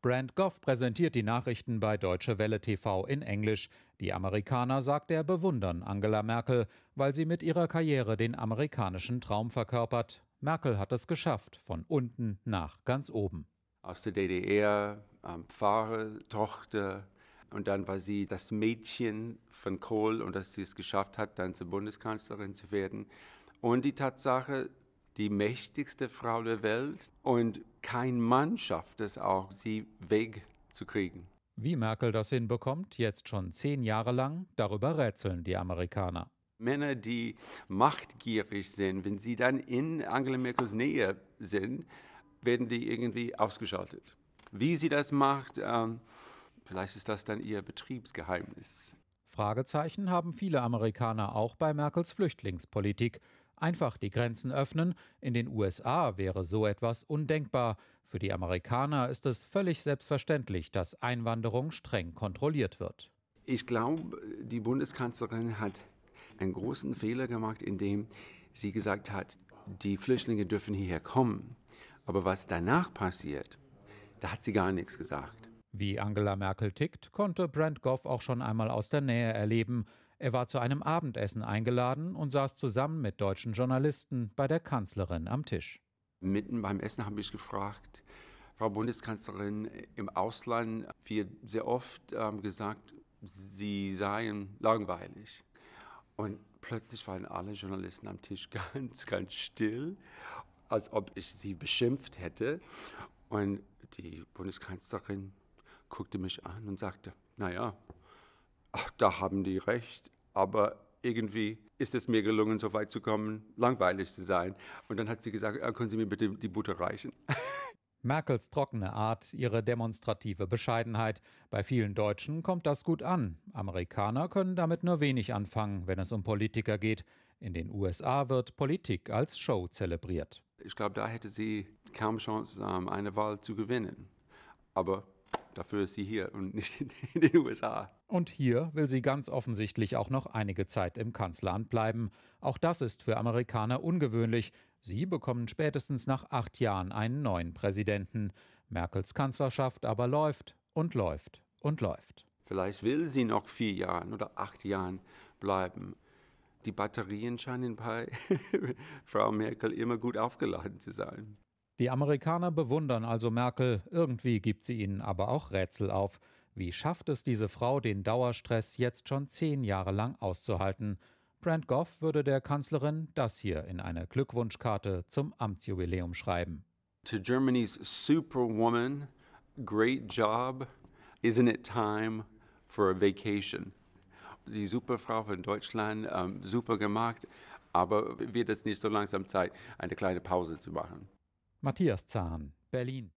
Brand Goff präsentiert die Nachrichten bei Deutsche Welle TV in Englisch. Die Amerikaner, sagt er, bewundern Angela Merkel, weil sie mit ihrer Karriere den amerikanischen Traum verkörpert. Merkel hat es geschafft, von unten nach ganz oben. Aus der DDR, ähm, Pfarrer, Tochter, und dann war sie das Mädchen von Kohl und dass sie es geschafft hat, dann zur Bundeskanzlerin zu werden. Und die Tatsache, die mächtigste Frau der Welt und kein Mann schafft es auch, sie wegzukriegen. Wie Merkel das hinbekommt, jetzt schon zehn Jahre lang, darüber rätseln die Amerikaner. Männer, die machtgierig sind, wenn sie dann in Angela Merkels Nähe sind, werden die irgendwie ausgeschaltet. Wie sie das macht, ähm, vielleicht ist das dann ihr Betriebsgeheimnis. Fragezeichen haben viele Amerikaner auch bei Merkels Flüchtlingspolitik. Einfach die Grenzen öffnen, in den USA wäre so etwas undenkbar, für die Amerikaner ist es völlig selbstverständlich, dass Einwanderung streng kontrolliert wird. Ich glaube, die Bundeskanzlerin hat einen großen Fehler gemacht, indem sie gesagt hat, die Flüchtlinge dürfen hierher kommen. Aber was danach passiert, da hat sie gar nichts gesagt. Wie Angela Merkel tickt, konnte Brent Goff auch schon einmal aus der Nähe erleben. Er war zu einem Abendessen eingeladen und saß zusammen mit deutschen Journalisten bei der Kanzlerin am Tisch. Mitten beim Essen habe ich gefragt, Frau Bundeskanzlerin, im Ausland wird sehr oft ähm, gesagt, Sie seien langweilig. Und plötzlich waren alle Journalisten am Tisch ganz, ganz still, als ob ich sie beschimpft hätte. Und die Bundeskanzlerin guckte mich an und sagte, naja, ach, da haben die recht, aber irgendwie ist es mir gelungen, so weit zu kommen, langweilig zu sein. Und dann hat sie gesagt, ah, können Sie mir bitte die Butter reichen. Merkels trockene Art, ihre demonstrative Bescheidenheit. Bei vielen Deutschen kommt das gut an. Amerikaner können damit nur wenig anfangen, wenn es um Politiker geht. In den USA wird Politik als Show zelebriert. Ich glaube, da hätte sie kaum Chance, ähm, eine Wahl zu gewinnen. Aber Dafür ist sie hier und nicht in den USA. Und hier will sie ganz offensichtlich auch noch einige Zeit im Kanzleramt bleiben. Auch das ist für Amerikaner ungewöhnlich. Sie bekommen spätestens nach acht Jahren einen neuen Präsidenten. Merkels Kanzlerschaft aber läuft und läuft und läuft. Vielleicht will sie noch vier Jahre oder acht Jahre bleiben. Die Batterien scheinen bei Frau Merkel immer gut aufgeladen zu sein. Die Amerikaner bewundern also Merkel, irgendwie gibt sie ihnen aber auch Rätsel auf. Wie schafft es diese Frau, den Dauerstress jetzt schon zehn Jahre lang auszuhalten? Brent Goff würde der Kanzlerin das hier in eine Glückwunschkarte zum Amtsjubiläum schreiben. To Germany's Superwoman, great job. Isn't it time for a vacation? Die Superfrau von Deutschland, ähm, super gemacht, aber wird es nicht so langsam Zeit, eine kleine Pause zu machen? Matthias Zahn, Berlin.